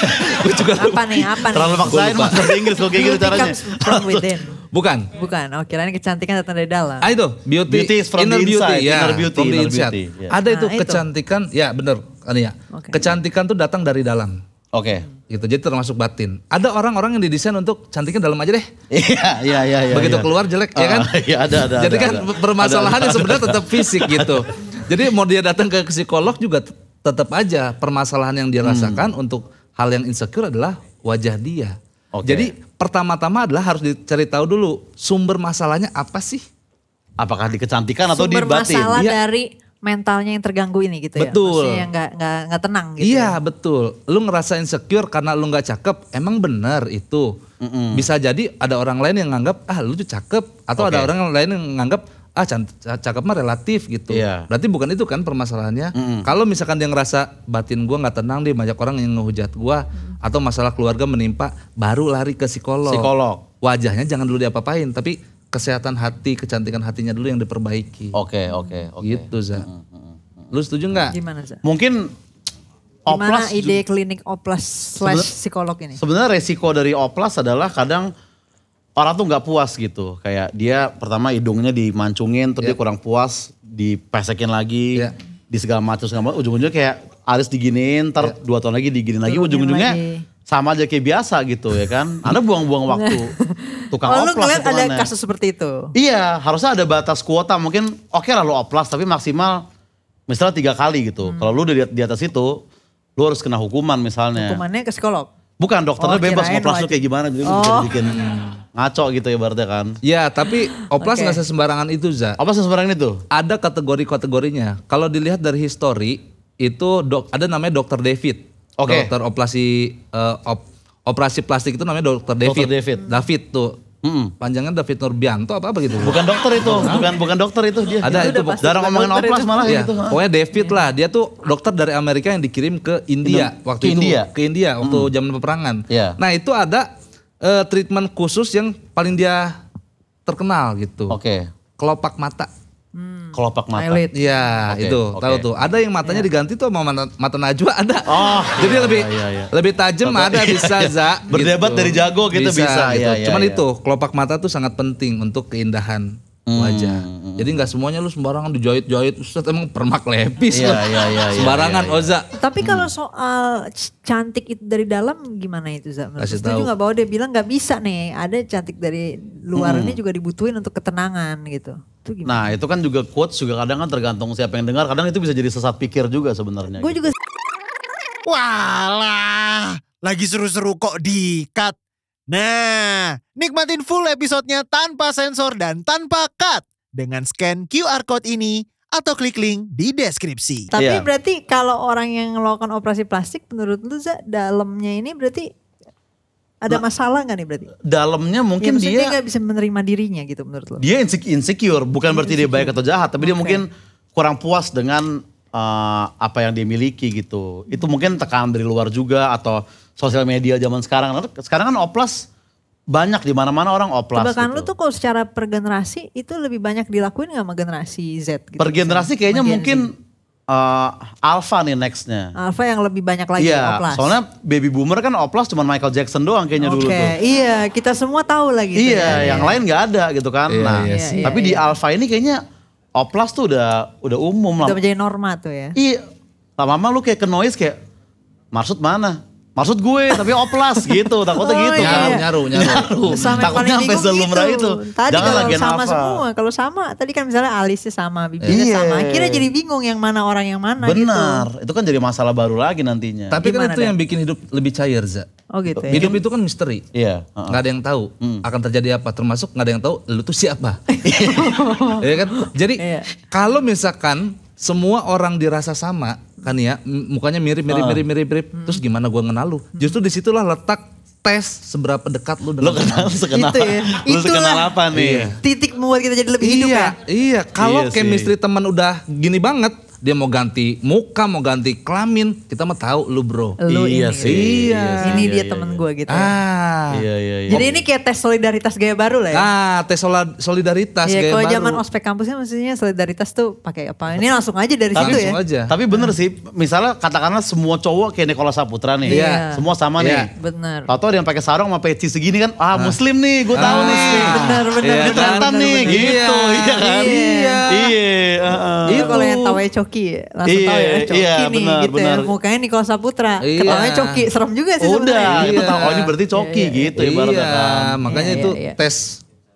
[LAUGHS] gue juga apa nih apa nih? Terlalu maksain mas bahasa Inggris kok kayak gitu caranya. From [LAUGHS] within. Bukan. Bukan. Oh kirain kecantikan datang dari dalam. Ah itu beauty, beauty is from inner the inside, beauty, ya, inner beauty, from the inner beauty. Yeah. Ada itu, nah, itu, kecantikan, ya benar, ya. Okay. Kecantikan tuh datang dari dalam. Oke. Okay. Gitu. Jadi termasuk batin. Ada orang-orang yang didesain untuk cantiknya dalam aja deh. [LAUGHS] Iya, iya, iya, iya. Begitu ya. keluar jelek, uh, ya oh, kan? Iya, ada, ada. Jadi ada, kan ada, permasalahannya sebenarnya tetap fisik gitu. Jadi mau dia datang ke psikolog juga tetap aja permasalahan yang dia hmm. rasakan hmm. untuk hal yang insecure adalah wajah dia. Okay. Jadi pertama-tama adalah harus dicari tahu dulu sumber masalahnya apa sih? Apakah dikecantikan atau sumber di Sumber masalah ya. dari mentalnya yang terganggu ini gitu betul. ya. Betul. Maksudnya nggak nggak tenang gitu. Iya, ya. betul. Lu ngerasa insecure karena lu nggak cakep, emang benar itu. Mm -mm. Bisa jadi ada orang lain yang nganggap ah lu tuh cakep atau okay. ada orang lain yang nganggap ah cakep mah relatif gitu. Yeah. Berarti bukan itu kan permasalahannya. Mm. Kalau misalkan dia ngerasa batin gua nggak tenang deh banyak orang yang ngehujat gua mm. atau masalah keluarga menimpa baru lari ke psikolog. Psikolog. Wajahnya jangan dulu diapa-apain tapi kesehatan hati, kecantikan hatinya dulu yang diperbaiki. Oke, okay, oke, okay, oke. Okay. Gitu, Za. Mm, mm, Lu setuju nggak? Gimana, Za? Mungkin Oplas Gimana ide klinik Oplas slash psikolog ini? Sebenarnya resiko dari Oplas adalah kadang orang tuh nggak puas gitu. Kayak dia pertama hidungnya dimancungin, terus yeah. dia ya. kurang puas, dipesekin lagi, yeah. di segala macam segala macam. Ujung-ujungnya kayak alis diginin, ntar yeah. dua tahun lagi diginin lagi, ujung-ujungnya sama aja kayak biasa gitu ya kan. [LAUGHS] Anda buang-buang waktu. Tukang oh, oplas lu ada kasus seperti itu? Iya, harusnya ada batas kuota. Mungkin oke okay lah lu oplas, tapi maksimal misalnya tiga kali gitu. Hmm. Kalau lu udah di, di atas itu, lu harus kena hukuman misalnya. Hukumannya ke psikolog? Bukan dokternya oh, bebas tuh kayak gimana gitu oh. bisa bikin ngaco gitu ya berarti kan. Ya tapi oplas nggak gak sesembarangan itu za. Oplas sesembarangan itu? Ada kategori-kategorinya. Kalau dilihat dari histori itu dok, ada namanya dokter David. Oke. Okay. Dokter operasi uh, op, operasi plastik itu namanya dokter David. Dokter David. David tuh Hmm. Panjangnya David Nurbianto apa begitu? Bukan dokter itu, bukan bukan dokter itu dia. Ada itu, itu darah jarang ngomongin oplas itu. malah ya. gitu. Pokoknya David lah, dia tuh dokter dari Amerika yang dikirim ke India Indo waktu ke itu. India. Ke India hmm. waktu hmm. zaman peperangan. Yeah. Nah, itu ada uh, treatment khusus yang paling dia terkenal gitu. Oke. Okay. Kelopak mata kelopak mata. Eyelid. Iya, okay, itu. Okay. Tahu tuh. Ada yang matanya yeah. diganti tuh sama mata, mata najwa ada. Oh, Jadi iya, lebih iya, iya. lebih tajam ada iya, bisa iya. [LAUGHS] Za. Berdebat gitu. dari jago kita gitu bisa. bisa gitu. iya, gitu. Iya, Cuman iya. itu, kelopak mata tuh sangat penting untuk keindahan Hmm, wajah. Hmm. Jadi hmm. nggak semuanya lu sembarangan dijahit-jahit. Ustaz emang permak lepis yeah, yeah, yeah, iya, sembarangan yeah, yeah, Oza. Tapi hmm. kalau soal cantik itu dari dalam gimana itu Zak? Kasih Setuju bahwa dia bilang nggak bisa nih. Ada cantik dari luar hmm. ini juga dibutuhin untuk ketenangan gitu. Itu gimana? Nah itu kan juga quotes juga kadang kan tergantung siapa yang dengar. Kadang itu bisa jadi sesat pikir juga sebenarnya. Gue gitu. juga. Walah, lagi seru-seru kok dikat. Nah, nikmatin full episodenya tanpa sensor dan tanpa cut dengan scan QR Code ini atau klik link di deskripsi. Tapi yeah. berarti kalau orang yang melakukan operasi plastik menurut lu Zah, dalamnya ini berarti ada nah, masalah nggak nih berarti? Dalamnya ya, mungkin ya, dia nggak bisa menerima dirinya gitu menurut lu. Dia insecure, bukan berarti insecure. dia baik atau jahat, tapi okay. dia mungkin kurang puas dengan uh, apa yang dia miliki gitu. Itu mungkin tekanan dari luar juga atau sosial media zaman sekarang. Nah, sekarang kan oplas banyak di mana-mana orang oplas. Bahkan gitu. lu tuh kalau secara per generasi itu lebih banyak dilakuin gak sama generasi Z gitu. Per generasi kayaknya mungkin uh, alpha nih nextnya. Alpha yang lebih banyak lagi yeah, oplas. Soalnya baby boomer kan oplas cuma Michael Jackson doang kayaknya okay. dulu tuh. Iya, kita semua tahu lagi. Gitu iya, kan, yang lain gak ada gitu kan. Iya, nah, iya, sih. Iya, tapi iya, di iya. alpha ini kayaknya oplas tuh udah udah umum udah lah. Udah menjadi norma tuh ya. Iya, lama-lama lu kayak ke noise kayak maksud mana? Maksud gue, tapi oplas [LAUGHS] gitu, takutnya oh, gitu. Iya. Kan. iya. Nyaru, nyaru, nyaru. Sampai takutnya sampai selumrah itu. Tadi Jangan kalau sama apa. semua, kalau sama, tadi kan misalnya alisnya sama, bibirnya kan yeah. sama. Akhirnya jadi bingung yang mana orang yang mana gitu. Benar, gitu. itu kan jadi masalah baru lagi nantinya. Tapi kan Gimana kan itu deh? yang bikin hidup lebih cair, Za. Oh gitu ya. Hidup itu kan misteri. Iya. Yeah, uh huh Gak ada yang tahu hmm. akan terjadi apa, termasuk gak ada yang tahu lu tuh siapa. [LAUGHS] Iya. iya kan? Jadi, yeah. kalau misalkan semua orang dirasa sama, kan ya mukanya mirip mirip ah. mirip mirip mirip hmm. terus gimana gue kenal lu hmm. justru disitulah letak tes seberapa dekat lu dengan lu kenal sekenal itu ya. [LAUGHS] lu Itulah sekenal apa nih iya. titik membuat kita jadi lebih iya, hidup ya iya kalau iya chemistry teman udah gini banget dia mau ganti muka, mau ganti kelamin, kita mah tahu lu bro. Lu iya ini. sih. Iya. iya ini iya, dia iya, temen iya. gue gitu. Ya. Ah. Ya. Iya, iya, iya. Jadi ini kayak tes solidaritas gaya baru lah ya. Ah, tes solidaritas iya, gaya baru. baru. Kalau zaman ospek kampusnya maksudnya solidaritas tuh pakai apa? Ini langsung aja dari Tapi, situ ya. Aja. Tapi bener ah. sih, misalnya katakanlah semua cowok kayak Nikola Saputra nih. Iya. Semua sama iya. nih. Bener. Tahu ada yang pakai sarung sama peci segini kan, ah, ah. muslim nih, gue tahu ah. nih. Bener, bener. Iya, bener, nih, gitu. Iya bener, iya, kan? iya. Iya. bener, bener, bener, bener, bener Coki langsung iya, tahu ya Coki iya, nih benar, gitu ya. benar. ya mukanya Nikola Saputra iya. ketawanya Coki serem juga sih udah iya. kita oh ini berarti Coki iya, iya, iya. gitu iya, ibaratnya kan makanya iya, itu iya, iya. tes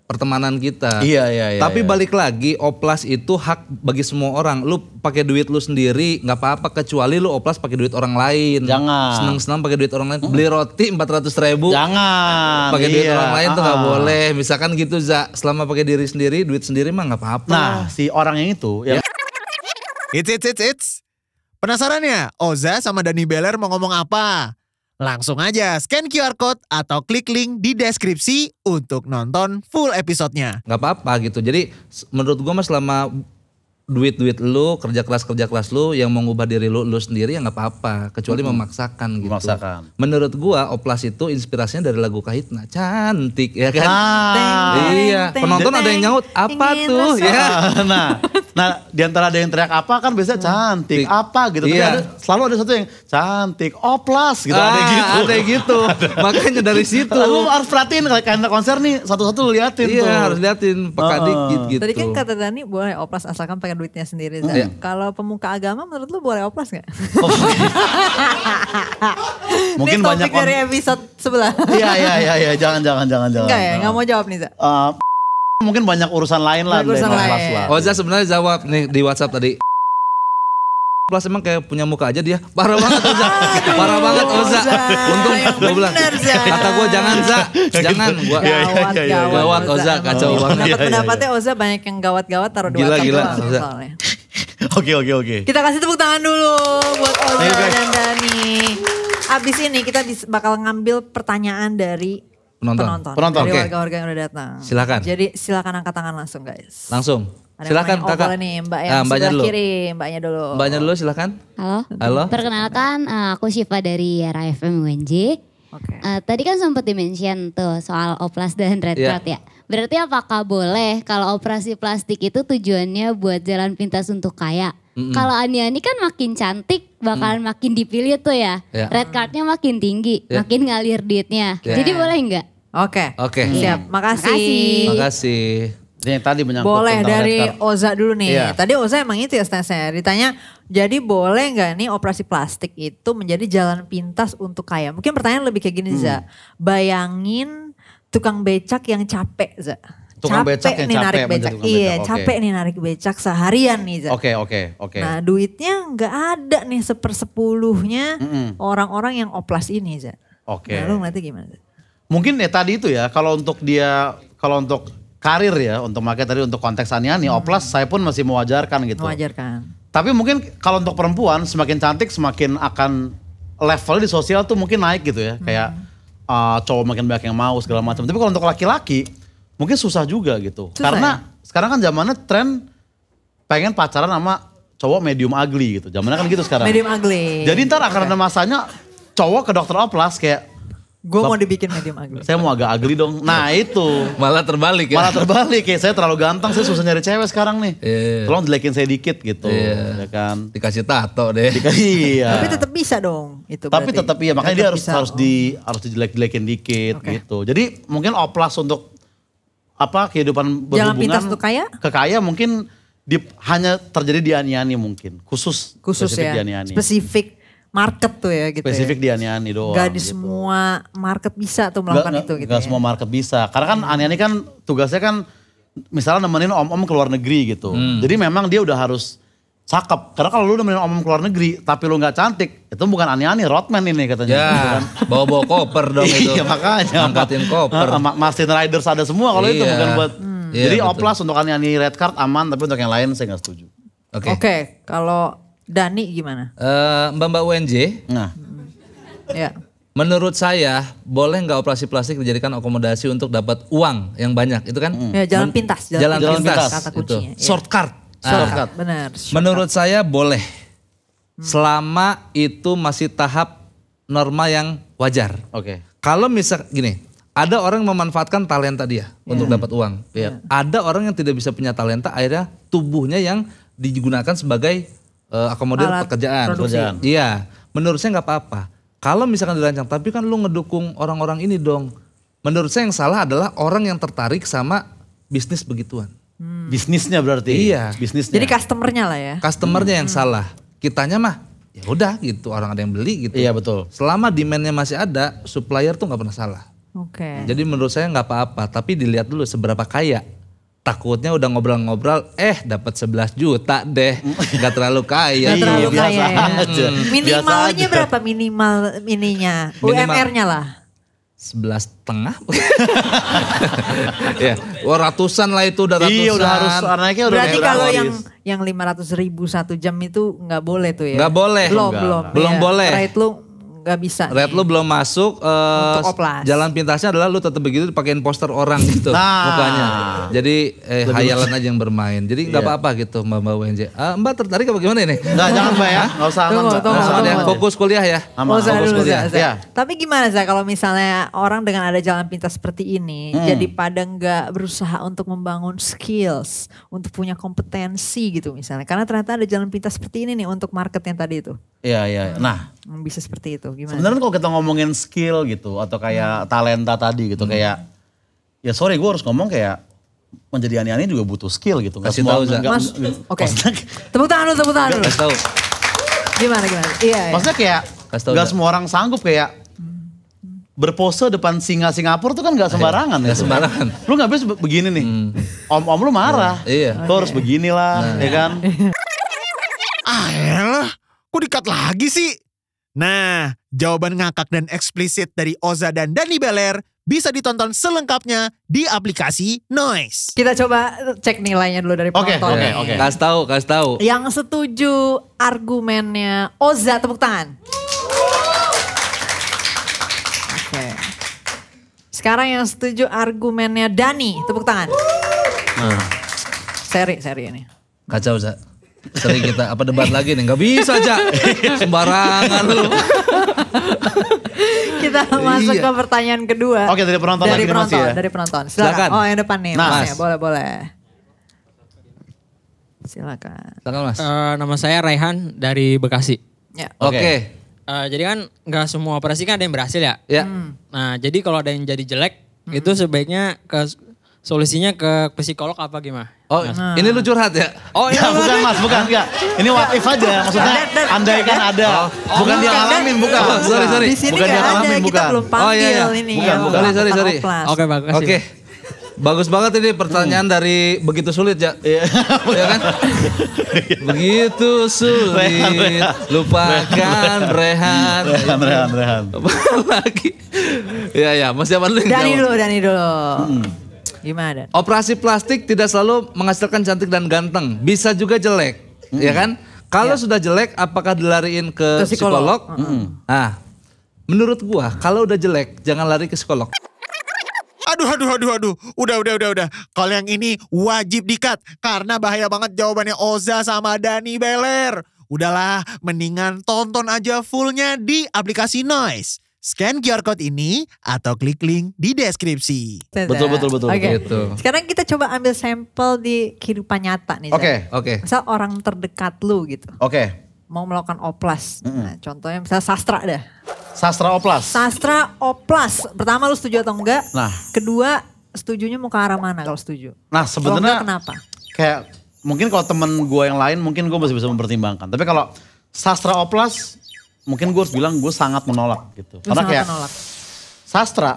pertemanan kita. Iya iya iya. Tapi iya. balik lagi oplas itu hak bagi semua orang. Lu pakai duit lu sendiri nggak apa-apa kecuali lu oplas pakai duit orang lain. Jangan. Seneng-seneng pakai duit orang lain. Beli roti 400 ribu. Jangan. Pakai iya. duit orang lain Aha. tuh nggak boleh. Misalkan gitu za. Selama pakai diri sendiri, duit sendiri mah nggak apa-apa. Nah si orang yang itu ya. ya It's, it's, it's, it's. Penasaran ya? Oza sama Dani Beller mau ngomong apa? Langsung aja scan QR Code atau klik link di deskripsi untuk nonton full episodenya. Gak apa-apa gitu. Jadi menurut gue mas selama duit-duit lu, kerja keras-kerja keras lu yang mengubah diri lu, lu sendiri ya nggak apa-apa. Kecuali hmm. memaksakan gitu. Memaksakan. Menurut gua Oplas itu inspirasinya dari lagu Kahitna. Cantik ya kan? Ah. Teng, iya. Penonton teng, ada yang nyaut, apa tuh? Ya. Nah Nah, di antara ada yang teriak apa kan biasanya hmm. cantik, cantik. apa gitu. Tapi iya. ada, selalu ada satu yang cantik, oplas gitu. Ah, ada gitu. Ada gitu. [LAUGHS] Makanya dari situ. Lu harus perhatiin kalau kalian konser nih satu-satu lu liatin iya, tuh. Iya, harus liatin peka uh. dikit gitu. Tadi kan kata Dani boleh oplas asalkan pakai duitnya sendiri. Hmm. Kalau pemuka agama menurut lu boleh oplas gak? [LAUGHS] Oh, iya. Mungkin banyak topik dari episode sebelah. Iya, iya, iya, iya, jangan jangan jangan jangan. Enggak ya, gak mau jawab nih, Zah. Uh, mungkin banyak urusan lain lah. Urusan lain. Oza sebenarnya jawab nih di WhatsApp tadi. Plus emang kayak punya muka aja dia parah banget Oza, parah banget Oza. Untung iya, gue bilang, kata gue jangan Za, gitu. jangan iya, iya, gawat, gawat, gawat Oza kacau banget. Pendapatnya Oza banyak yang gawat-gawat taruh di WhatsApp. Gila gila Oza. Oke oke oke. Kita kasih tepuk tangan dulu buat Oza dan Dani. Abis ini kita bakal ngambil pertanyaan dari penonton. Penonton. penonton dari okay. warga-warga yang udah datang. Silakan. Jadi silakan angkat tangan langsung guys. Langsung. Ada silakan yang kakak. nih Mbak yang nah, mbaknya dulu. kiri, Mbaknya dulu. Mbaknya dulu silakan. Halo. Halo. Perkenalkan eh, aku Syifa dari RFM UNJ. Okay. Uh, eh, tadi kan sempat dimention tuh soal oplas dan red yeah. ya. Berarti apakah boleh kalau operasi plastik itu tujuannya buat jalan pintas untuk kaya? Mm -hmm. Kalau Aniani kan makin cantik bakalan mm. makin dipilih tuh ya. Yeah. Red cardnya makin tinggi, yeah. makin ngalir duitnya. Yeah. Jadi boleh nggak? Oke. Oke. Hmm. Siap. Makasih. Makasih. Yang tadi menyangkut Boleh dari Oza dulu nih. Yeah. Tadi Oza emang itu ya stance Ditanya, jadi boleh nggak nih operasi plastik itu menjadi jalan pintas untuk kaya? Mungkin pertanyaan lebih kayak gini hmm. Za. Bayangin tukang becak yang capek Za. Tukang capek becak yang nih capek narik becak. becak. Iya, okay. capek nih narik becak seharian nih Za. Oke, okay, oke, okay, oke. Okay. Nah duitnya nggak ada nih sepersepuluhnya mm -hmm. orang-orang yang oplas ini Za. Oke. Okay. Nah lu ngeliatnya gimana Za? mungkin ya tadi itu ya kalau untuk dia kalau untuk karir ya untuk makanya tadi untuk konteks ani hmm. oplas saya pun masih mewajarkan gitu. Mewajarkan. Tapi mungkin kalau untuk perempuan semakin cantik semakin akan level di sosial tuh mungkin naik gitu ya hmm. kayak uh, cowok makin banyak yang mau segala macam. Tapi kalau untuk laki-laki mungkin susah juga gitu. Susah Karena ya? sekarang kan zamannya tren pengen pacaran sama cowok medium ugly gitu. Zamannya kan gitu sekarang. Medium ugly. Jadi ntar akan ada masanya cowok ke dokter oplas kayak Gue mau dibikin medium ugly. Saya mau agak ugly dong. Nah itu. Malah terbalik ya. Malah terbalik ya. Saya terlalu ganteng, saya susah nyari cewek sekarang nih. Yeah. Iya. Tolong jelekin saya dikit gitu. Yeah. Ya kan. Dikasih tato deh. Dikasih, [LAUGHS] iya. Tapi tetap bisa dong. Itu Tapi berarti. tetap iya. Makanya tetap dia harus harus di harus dijelek-jelekin dikit okay. gitu. Jadi mungkin oplas untuk apa kehidupan berhubungan. Jangan pintas untuk kaya? Ke mungkin di, hanya terjadi di ani mungkin. Khusus. Khusus ya. Di Aniani. Spesifik market tuh ya gitu. Spesifik ya. di ani doang. Gak di gitu. semua market bisa tuh melakukan gak, itu gitu. Gak ya. semua market bisa. Karena kan hmm. Aniani kan tugasnya kan misalnya nemenin om-om ke luar negeri gitu. Hmm. Jadi memang dia udah harus cakep. Karena kalau lu nemenin om om ke luar negeri, tapi lu gak cantik, itu bukan Ani-ani, Rodman ini katanya. Ya, gitu kan. [LAUGHS] bawa-bawa koper dong iya, itu. Iya makanya. Angkatin koper. Masin Riders ada semua kalau iya. itu, bukan buat. Hmm. Iya, Jadi iya, oplas untuk Ani-ani red card aman, tapi untuk yang lain saya gak setuju. Oke. Okay. Oke, okay, kalau Dani gimana? Uh, eh, Mbak-mbak UNJ. Nah. Ya. Menurut saya, boleh nggak operasi plastik dijadikan akomodasi untuk dapat uang yang banyak? Itu kan? Ya, jalan pintas. Jalan, jalan pintas. pintas. Kata gitu. kuncinya. Itu. Ya. Shortcut. Shortcut, ah. benar. Shortcut. Menurut saya boleh. Hmm. Selama itu masih tahap norma yang wajar. Oke. Okay. Kalau misal gini, ada orang memanfaatkan talenta dia yeah. untuk dapat uang. Yeah. Ada orang yang tidak bisa punya talenta, akhirnya tubuhnya yang digunakan sebagai uh, akomodir Alat pekerjaan. Produksi. pekerjaan. Iya, menurut saya nggak apa-apa. Kalau misalkan dirancang, tapi kan lu ngedukung orang-orang ini dong. Menurut saya yang salah adalah orang yang tertarik sama bisnis begituan. Hmm. Bisnisnya berarti. Iya. Bisnisnya. Jadi customernya lah ya. Customernya hmm. yang salah. Kitanya mah ya udah gitu orang ada yang beli gitu. Iya betul. Selama demandnya masih ada, supplier tuh nggak pernah salah. Oke. Okay. Jadi menurut saya nggak apa-apa, tapi dilihat dulu seberapa kaya takutnya udah ngobrol-ngobrol eh dapat 11 juta deh nggak terlalu kaya Iya, terlalu iya, kaya ya. aja. Hmm. minimalnya berapa minimal ininya UMR-nya lah sebelas setengah [LAUGHS] ya Wah, oh, ratusan lah itu udah ratusan iya udah harus anaknya udah berarti kalau yang yang lima ratus ribu satu jam itu nggak boleh tuh ya nggak boleh belum belum belum iya. boleh rate lu nggak bisa. Red lu belum masuk. Uh, Jalan pintasnya adalah lu tetap begitu pakaiin poster orang gitu nah. mukanya. Jadi eh, hayalan aja yang bermain. Jadi nggak yeah. apa-apa gitu Mbak Mbak WNJ. Uh, eh, mbak tertarik apa gimana ini? Nggak jangan Mbak ya. Nggak usah aman tunggu, tunggu, tunggu. Fokus kuliah ya. Aman. Fokus kuliah. Ya. Tapi gimana sih kalau misalnya orang dengan ada jalan pintas seperti ini, hmm. jadi pada nggak berusaha untuk membangun skills, untuk punya kompetensi gitu misalnya. Karena ternyata ada jalan pintas seperti ini nih untuk market yang tadi itu. Iya iya. Nah, bisa seperti itu gimana? Sebenarnya kalau kita ngomongin skill gitu atau kayak hmm. talenta tadi gitu hmm. kayak ya sorry gue harus ngomong kayak menjadi ani-ani juga butuh skill gitu. Kasih tahu Mas, oke. Okay. tepuk tangan dulu, tepuk tangan dulu. Kasih tahu. Gimana, gimana? Iya, iya. Maksudnya kayak tahu, gak semua orang sanggup kayak berpose depan singa Singapura tuh kan gak sembarangan. Gak gitu. sembarangan. Lu gak bisa begini nih. Om-om hmm. lu marah. Nah, iya. Lu okay. harus beginilah, nah. ya iya. kan? [LAUGHS] ah elah, kok dikat lagi sih? Nah, jawaban ngakak dan eksplisit dari Oza dan Dani Beler bisa ditonton selengkapnya di aplikasi Noise. Kita coba cek nilainya dulu dari penonton. Oke, okay, oke, okay, Okay. Kasih tahu, kasih tahu. Yang setuju argumennya Oza tepuk tangan. Oke. Okay. Sekarang yang setuju argumennya Dani tepuk tangan. Nah. Seri, seri ini. Kacau, Oza sering kita apa debat lagi nih nggak bisa aja sembarangan lu kita iya. masuk iya. ke pertanyaan kedua oke dari penonton dari penonton masih ya? dari penonton silakan. silakan oh yang depan nih nah, mas. Ya, boleh boleh silakan silakan mas uh, nama saya Raihan dari Bekasi ya. oke uh, jadi kan nggak semua operasi kan ada yang berhasil ya, ya. Hmm. nah jadi kalau ada yang jadi jelek hmm. itu sebaiknya ke solusinya ke psikolog apa gimana? Oh, nah. ini lu curhat ya? Oh, iya, bukan Mas, bukan enggak. Ini what if aja, maksudnya andai kan ada. Oh, oh bukan dia ngalamin, bukan. Oh, sorry, sorry. Di sini bukan dia ngalamin, bukan. Kita belum panggil oh, iya, iya. ini. Ya. Bukan, bukan. Sorry, sorry, sorry. Oke, bagus. Oke. Okay. Bagus banget ini pertanyaan hmm. dari begitu sulit ya. Iya kan? [LAUGHS] begitu sulit. Rehan, rehan. Lupakan Rehan. Rehan, Rehan, Rehan. Lagi. Iya, iya. Mas siapa dulu? Dani dulu, Dani dulu. Hmm. Gimana? Operasi plastik tidak selalu menghasilkan cantik dan ganteng, bisa juga jelek, mm ya kan? Kalau yeah. sudah jelek, apakah dilariin ke, ke psikolog? psikolog? Mm -hmm. Nah, menurut gua kalau udah jelek jangan lari ke psikolog. Aduh, aduh, aduh, aduh. Udah, udah, udah, udah. Kalau yang ini wajib dikat karena bahaya banget jawabannya Oza sama Dani Beler. Udahlah, mendingan tonton aja fullnya di aplikasi Noise. Scan QR Code ini atau klik link di deskripsi. Betul, betul, betul. Oke. Okay. Gitu. Sekarang kita coba ambil sampel di kehidupan nyata nih. Oke, okay, oke. Okay. Misal orang terdekat lu gitu. Oke. Okay. Mau melakukan oplas. Mm -hmm. Nah, contohnya misal sastra deh. Sastra oplas. Sastra oplas. Pertama lu setuju atau enggak? Nah. Kedua, setujunya mau ke arah mana kalau setuju? Nah, sebenarnya kenapa? Kayak mungkin kalau temen gue yang lain mungkin gue masih bisa mempertimbangkan. Tapi kalau sastra oplas mungkin gue harus bilang gue sangat menolak gitu. Lu karena kayak menolak. sastra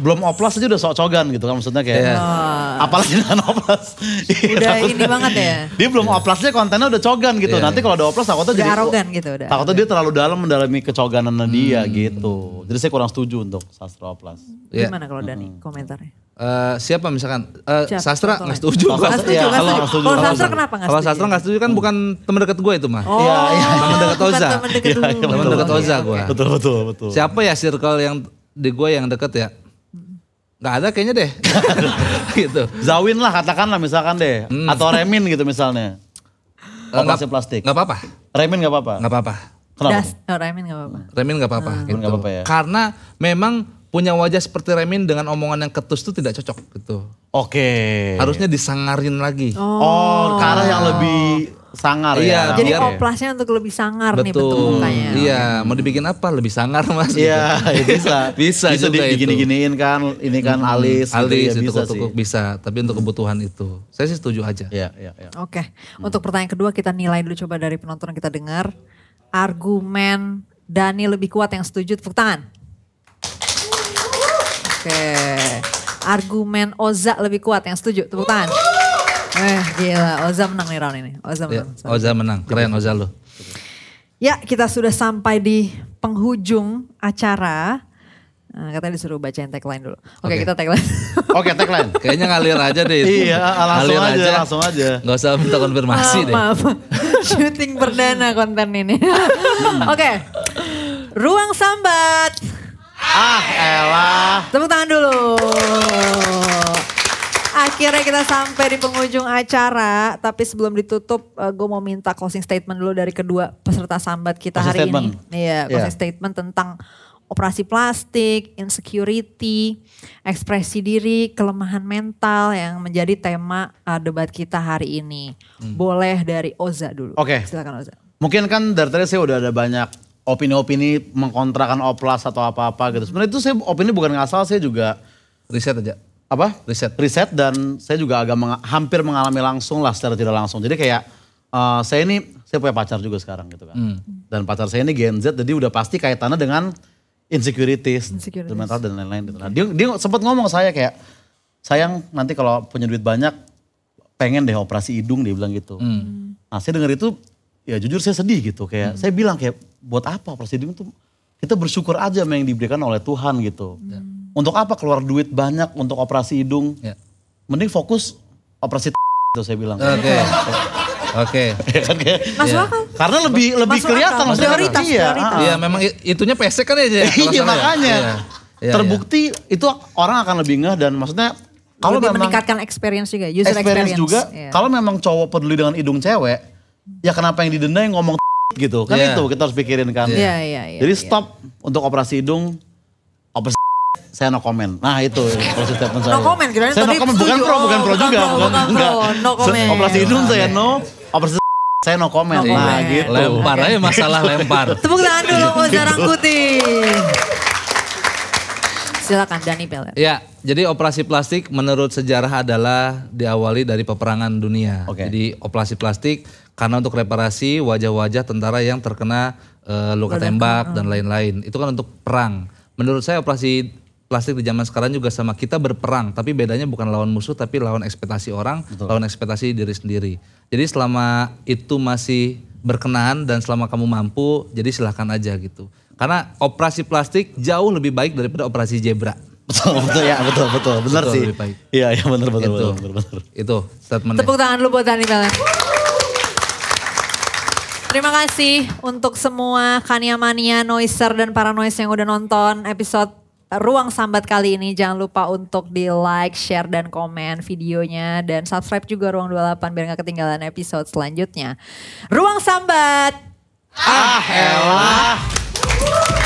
belum oplos aja udah sok cogan gitu kan maksudnya kayak yeah. Iya. oh. apalagi dengan oplos [LAUGHS] udah iya, ini banget ya dia belum yeah. oplosnya kontennya udah cogan gitu yeah. nanti kalau ada oplos takutnya udah jadi arogan gitu udah takutnya udah. dia terlalu dalam mendalami kecoganannya hmm. dia gitu jadi saya kurang setuju untuk sastra oplos. yeah. gimana kalau Dani hmm. komentarnya Uh, siapa misalkan uh, sastra nggak setuju kalau sastra ya. setuju. Kalau, sastra kenapa nggak setuju kalau sastra nggak setuju kan bukan teman dekat gue itu mah oh, ya, ya. Iya. teman dekat Oza teman dekat Oza gue betul betul betul siapa ya circle yang di gue yang deket ya nggak ada kayaknya deh [LAUGHS] gitu Zawin lah katakanlah misalkan deh hmm. atau Remin gitu misalnya operasi eh, plastik nggak apa-apa Remin nggak apa-apa nggak apa-apa Kenapa? Das, oh, Remin gak apa-apa. Remin gak apa-apa hmm. gitu. ya? Karena memang punya wajah seperti Remin dengan omongan yang ketus itu tidak cocok gitu. Oke. Okay. Harusnya disangarin lagi. Oh, oh ke arah yang lebih sangar ya. iya, ya. Jadi okay. oplasnya untuk lebih sangar Betul. nih betul. mukanya. Iya, mau dibikin apa? Lebih sangar Mas. Iya, gitu. [LAUGHS] ya bisa. [LAUGHS] bisa. Bisa juga digini-giniin kan, ini kan hmm, alis. Gitu alis, gitu, ya, bisa tukuk, sih. bisa. Tapi untuk kebutuhan itu, saya sih setuju aja. Iya, iya, iya. Oke, okay. hmm. untuk pertanyaan kedua kita nilai dulu coba dari penonton kita dengar. Argumen Dani lebih kuat yang setuju, tepuk tangan. Oke. Argumen Oza lebih kuat yang setuju. Tepuk tangan. Eh gila, Oza menang nih round ini. Oza ya, menang. Ya, Oza menang, keren Oza lo. Ya kita sudah sampai di penghujung acara. Nah, katanya disuruh bacain tagline dulu. Oke, okay, okay. kita tagline. [LAUGHS] Oke, okay, tagline. Kayaknya ngalir aja deh itu. Iya, ah, langsung ngalir aja, aja, langsung aja. Gak usah minta konfirmasi ah, deh. Maaf, shooting [LAUGHS] perdana konten ini. [LAUGHS] Oke, okay. Ruang Sambat. Ah elah. Tepuk tangan dulu. Akhirnya kita sampai di penghujung acara, tapi sebelum ditutup, eh, gue mau minta closing statement dulu dari kedua peserta sambat kita closing hari statement. ini. Iya, iya, closing yeah. statement tentang operasi plastik, insecurity, ekspresi diri, kelemahan mental yang menjadi tema eh, debat kita hari ini. Hmm. Boleh dari Oza dulu. Oke. Okay. Silakan Oza. Mungkin kan dari tadi saya udah ada banyak opini-opini mengkontrakan oplas atau apa-apa gitu. Hmm. Sebenarnya itu saya opini bukan ngasal, saya juga riset aja. Apa? Riset. Riset dan saya juga agak meng, hampir mengalami langsung lah secara tidak langsung. Jadi kayak uh, saya ini saya punya pacar juga sekarang gitu kan. Hmm. Dan pacar saya ini Gen Z jadi udah pasti kaitannya dengan insecurities, insecurities. mental dan lain-lain gitu. dia dia sempat ngomong saya kayak sayang nanti kalau punya duit banyak pengen deh operasi hidung dia bilang gitu. Hmm. Nah, saya dengar itu ya jujur saya sedih gitu kayak hmm. saya bilang kayak buat apa presiden itu kita bersyukur aja sama yang diberikan oleh Tuhan gitu. Hmm. Untuk apa keluar duit banyak untuk operasi hidung? ya. Mending fokus operasi itu saya bilang. Oke. Okay. Gitu. Oke. Okay. [LAUGHS] Ya kan, okay. Masuk ya. Karena lebih lebih kelihatan akal. maksudnya kan, prioritas. Iya, iya memang itunya pesek kan aja. [LAUGHS] iya makanya. Ya. Terbukti ya. itu orang akan lebih ngeh dan maksudnya kalau meningkatkan experience juga, user experience, experience. juga. Yeah. Kalau memang cowok peduli dengan hidung cewek, ya kenapa yang didenda yang ngomong [LAUGHS] gitu. Kan yeah. itu kita harus pikirin kan. Yeah. Yeah, yeah, iya, Jadi iya. stop yeah. untuk operasi hidung, operasi [LAUGHS] saya no comment. Nah itu proses statement saya. No comment, kira Saya no comment, bukan pro, bukan pro bukan juga. Pro, bukan, bukan pro, no comment. Operasi hidung iya. saya no, operasi [LAUGHS] saya no comment. No nah gitu. Lempar aja masalah lempar. Tepuk tangan dulu mau gitu. Jarang Putih. Silakan Dani Beller. Ya, jadi operasi plastik menurut sejarah adalah diawali dari peperangan dunia. Okay. Jadi operasi plastik karena untuk reparasi wajah-wajah tentara yang terkena uh, luka tembak eh. dan lain-lain. Itu kan untuk perang. Menurut saya operasi plastik di zaman sekarang juga sama kita berperang tapi bedanya bukan lawan musuh tapi lawan ekspektasi orang Betul. lawan ekspektasi diri sendiri jadi selama itu masih berkenan dan selama kamu mampu jadi silahkan aja gitu karena operasi plastik jauh lebih baik daripada operasi zebra. Betul, betul ya, betul, betul. Benar betul, sih. Lebih baik. Iya, iya benar, benar, benar, gitu. benar, benar. Itu statementnya. Tepuk tangan lu buat Dani Terima kasih untuk semua kania mania, Noiser, dan para noise yang udah nonton episode Ruang Sambat kali ini. Jangan lupa untuk di like, share, dan komen videonya. Dan subscribe juga Ruang 28 biar gak ketinggalan episode selanjutnya. Ruang Sambat! Ah, elah. Woo!